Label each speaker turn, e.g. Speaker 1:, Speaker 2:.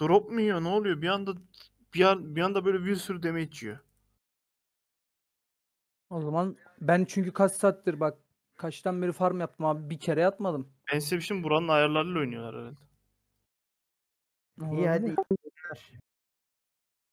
Speaker 1: Drop mu yiyor? Ne oluyor? Bir anda bir, an, bir anda böyle bir sürü damage yiyor. O zaman ben çünkü kaç saattir bak kaçtan beri farm yaptım abi bir kere yatmadım. Ben size şey buranın ayarlarıyla oynuyorlar herhalde.
Speaker 2: İyi hadi.